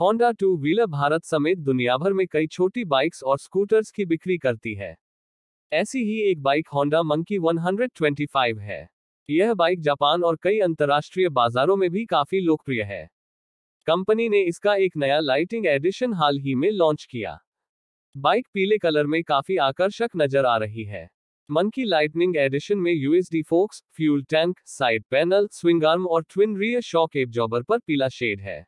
Honda two wheeler Bharat समेत दुनिया भर में कई छोटी बाइक्स और स्कूटर्स की बिक्री करती है ऐसी ही एक बाइक होंडा मंकी 125 है यह बाइक जापान और कई अंतर्राष्ट्रीय बाजारों में भी काफी लोकप्रिय है कंपनी ने इसका एक नया लाइटिंग एडिशन हाल ही में लॉन्च किया बाइक पीले कलर में काफी आकर्षक नजर आ रही है मंकी लाइटनिंग एडिशन में USD forks fuel tank side panel swing arm और ट्विन रियर शॉक जॉबर पर पीला शेड है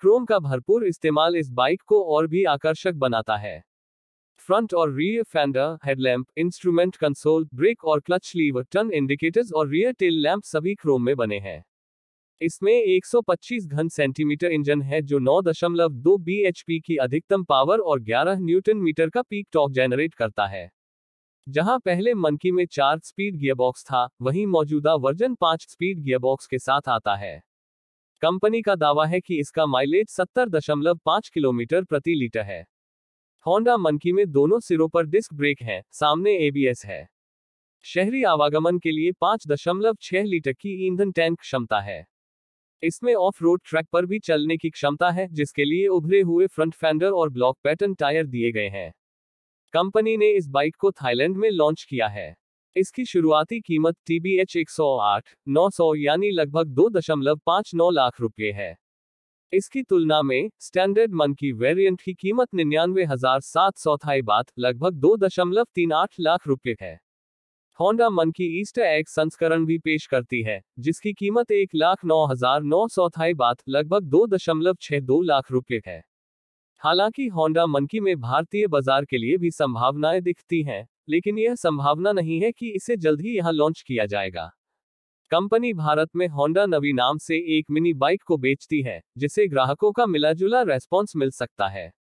क्रोम का भरपूर इस्तेमाल इस बाइक को और भी आकर्षक बनाता है फ्रंट और rear fender headlamp instrument console brake और क्लच लीवर टर्न इंडिकेटर्स और रियर टेल लैंप सभी क्रोम में बने हैं इसमें 125 घन सेंटीमीटर इंजन है जो 9.2 दशमलव की अधिकतम पावर और 11 न्यूटन मीटर का पीक टॉक जनरेट करता है जहां पहले मनकी में चार स्पीड गियरबॉक्स था वहीं मौजूदा वर्जन पांच स्पीड गियरबॉक्स के साथ आता है कंपनी का दावा है कि इसका माइलेज 70.5 किलोमीटर प्रति लीटर है होंडा मनकी में दोनों सिरों पर डिस्क ब्रेक है सामने एबीएस है शहरी आवागमन के लिए 5.6 लीटर की ईंधन टैंक क्षमता है इसमें ऑफ रोड ट्रैक पर भी चलने की क्षमता है जिसके लिए उभरे हुए फ्रंट फैंडर और ब्लॉक पैटर्न टायर दिए गए हैं कंपनी ने इस बाइक को थाईलैंड में लॉन्च किया है इसकी शुरुआती कीमत टी बी एच एक सौ आठ नौ सौ यानी लगभग दो दशमलव पाँच नौ लाख रुपये है इसकी तुलना में स्टैंडर्ड मंकी वेरिएंट की कीमत निन्यानवे हजार सात सौ थाई बात लगभग दो दशमलव तीन आठ लाख रुपये है होंडा मन की ईस्टर एग संस्करण भी पेश करती है जिसकी कीमत एक लाख नौ हजार नौ सौ थाई बात लगभग दो दशमलव छः दो लाख रुपये है हालांकि होंडा मनकी में भारतीय बाजार के लिए भी संभावनाएं दिखती हैं लेकिन यह संभावना नहीं है कि इसे जल्द ही यहां लॉन्च किया जाएगा कंपनी भारत में होंडा नवी नाम से एक मिनी बाइक को बेचती है जिसे ग्राहकों का मिलाजुला रेस्पॉन्स मिल सकता है